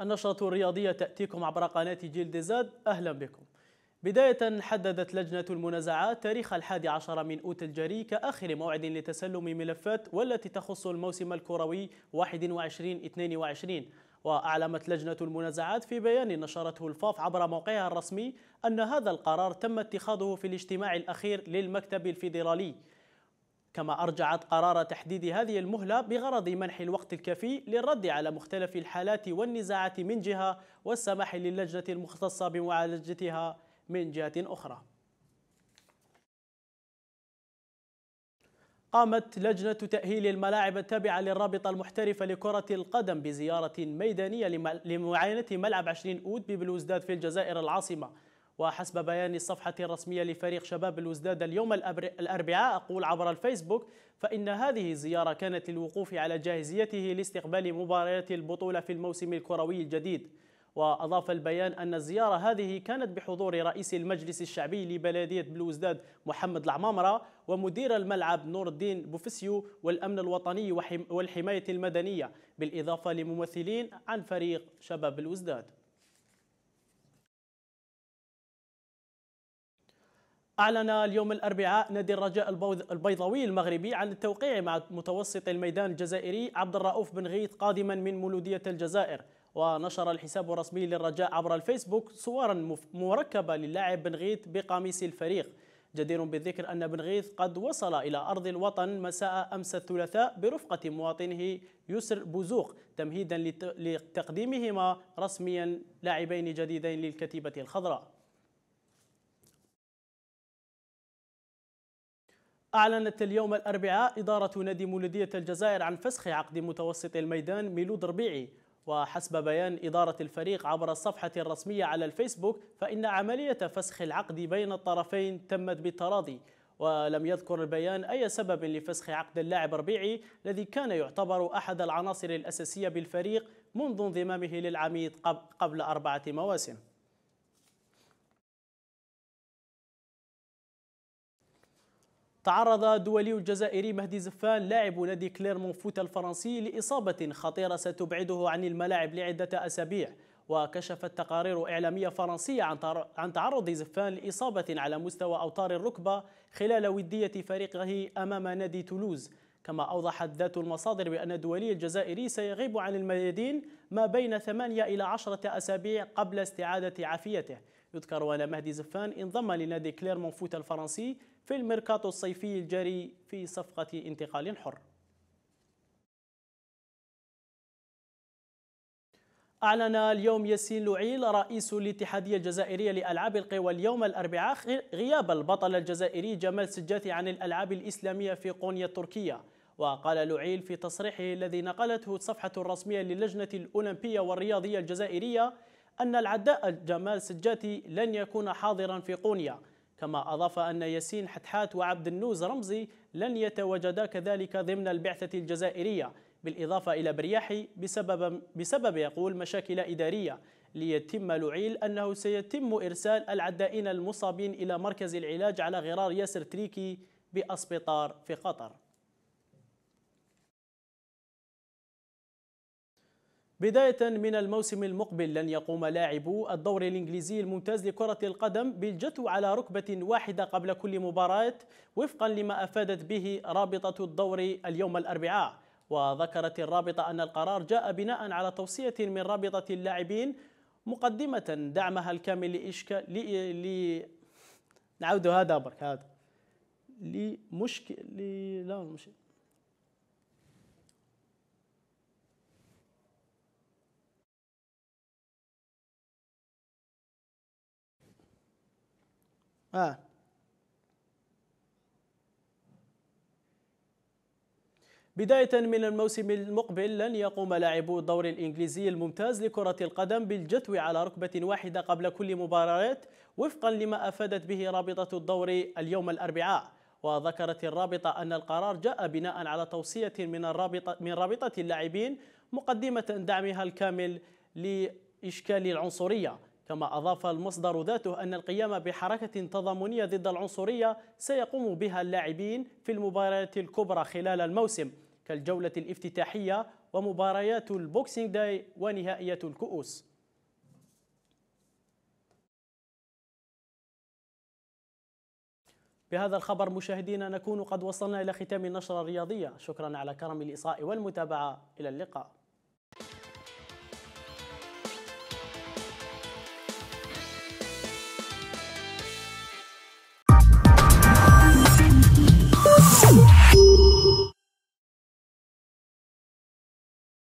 النشرة الرياضية تأتيكم عبر قناة جيل زاد أهلا بكم بداية حددت لجنة المنازعات تاريخ الحادي عشر من أوت الجري كآخر موعد لتسلم ملفات والتي تخص الموسم الكروي 21-22 وأعلمت لجنة المنازعات في بيان نشرته الفاف عبر موقعها الرسمي أن هذا القرار تم اتخاذه في الاجتماع الأخير للمكتب الفيدرالي كما أرجعت قرار تحديد هذه المهلة بغرض منح الوقت الكافي للرد على مختلف الحالات والنزاعات من جهة والسماح للجنة المختصة بمعالجتها من جهة أخرى قامت لجنة تأهيل الملاعب التابعة للرابطة المحترفة لكرة القدم بزيارة ميدانية لمعاينة ملعب 20 أود ببلوزداد في الجزائر العاصمة وحسب بيان الصفحة الرسمية لفريق شباب الوزداد اليوم الأربعاء أقول عبر الفيسبوك فإن هذه الزيارة كانت للوقوف على جاهزيته لاستقبال مباريات البطولة في الموسم الكروي الجديد وأضاف البيان أن الزيارة هذه كانت بحضور رئيس المجلس الشعبي لبلدية بلوزداد محمد العمامرة ومدير الملعب نور الدين بوفسيو والأمن الوطني والحماية المدنية بالإضافة لممثلين عن فريق شباب بلوزداد أعلن اليوم الأربعاء نادي الرجاء البيضاوي المغربي عن التوقيع مع متوسط الميدان الجزائري عبد الرؤوف بن غيث قادما من مولودية الجزائر ونشر الحساب الرسمي للرجاء عبر الفيسبوك صورا مركبة للاعب بن غيث بقميص الفريق جدير بالذكر أن بن غيث قد وصل إلى أرض الوطن مساء أمس الثلاثاء برفقة مواطنه يسر بوزوق تمهيدا لتقديمهما رسميا لاعبين جديدين للكتيبة الخضراء أعلنت اليوم الأربعاء إدارة نادي مولودية الجزائر عن فسخ عقد متوسط الميدان ميلود ربيعي وحسب بيان إدارة الفريق عبر الصفحة الرسمية على الفيسبوك فإن عملية فسخ العقد بين الطرفين تمت بالتراضي ولم يذكر البيان أي سبب لفسخ عقد اللاعب ربيعي الذي كان يعتبر أحد العناصر الأساسية بالفريق منذ انضمامه للعميد قبل أربعة مواسم تعرض دولي الجزائري مهدي زفان لاعب نادي كليرمون فوت الفرنسي لإصابة خطيرة ستبعده عن الملاعب لعدة أسابيع وكشفت تقارير إعلامية فرنسية عن تعرض زفان لإصابة على مستوى أوتار الركبة خلال ودية فريقه أمام نادي تولوز كما أوضحت ذات المصادر بأن الدولي الجزائري سيغيب عن الميادين ما بين 8 إلى 10 أسابيع قبل استعادة عافيته يذكر أن مهدي زفان انضم لنادي كليرمون فوت الفرنسي في الميركاتو الصيفي الجاري في صفقة انتقال حر أعلن اليوم ياسين لعيل رئيس الاتحادية الجزائرية لألعاب القوى اليوم الأربعاء غياب البطل الجزائري جمال سجاتي عن الألعاب الإسلامية في قونيا التركية وقال لعيل في تصريحه الذي نقلته الصفحة الرسمية للجنة الأولمبية والرياضية الجزائرية أن العداء جمال سجاتي لن يكون حاضرا في قونيا كما أضاف أن ياسين حتحات وعبد النوز رمزي لن يتواجدا كذلك ضمن البعثة الجزائرية بالإضافة إلى برياحي بسبب, بسبب يقول مشاكل إدارية ليتم لعيل أنه سيتم إرسال العدائين المصابين إلى مركز العلاج على غرار ياسر تريكي بأسبطار في قطر بداية من الموسم المقبل لن يقوم لاعبو الدور الإنجليزي الممتاز لكرة القدم بالجثو على ركبة واحدة قبل كل مباراة وفقا لما أفادت به رابطة الدور اليوم الأربعاء وذكرت الرابطة أن القرار جاء بناء على توصية من رابطة اللاعبين مقدمة دعمها الكامل لإشكال ل... ل... نعود هذا برك هذا لمشكل ل... لا مش آه. بداية من الموسم المقبل لن يقوم لاعبو الدوري الإنجليزي الممتاز لكرة القدم بالجتو على ركبة واحدة قبل كل مباريات وفقا لما أفادت به رابطة الدوري اليوم الأربعاء وذكرت الرابطة أن القرار جاء بناء على توصية من الرابطة من رابطة اللاعبين مقدمة دعمها الكامل لإشكال العنصرية كما أضاف المصدر ذاته أن القيام بحركة تضامنية ضد العنصرية سيقوم بها اللاعبين في المباريات الكبرى خلال الموسم كالجولة الافتتاحية ومباريات البوكسينج داي ونهائية الكؤوس بهذا الخبر مشاهدينا نكون قد وصلنا إلى ختام النشرة الرياضية شكرا على كرم الإصاء والمتابعة إلى اللقاء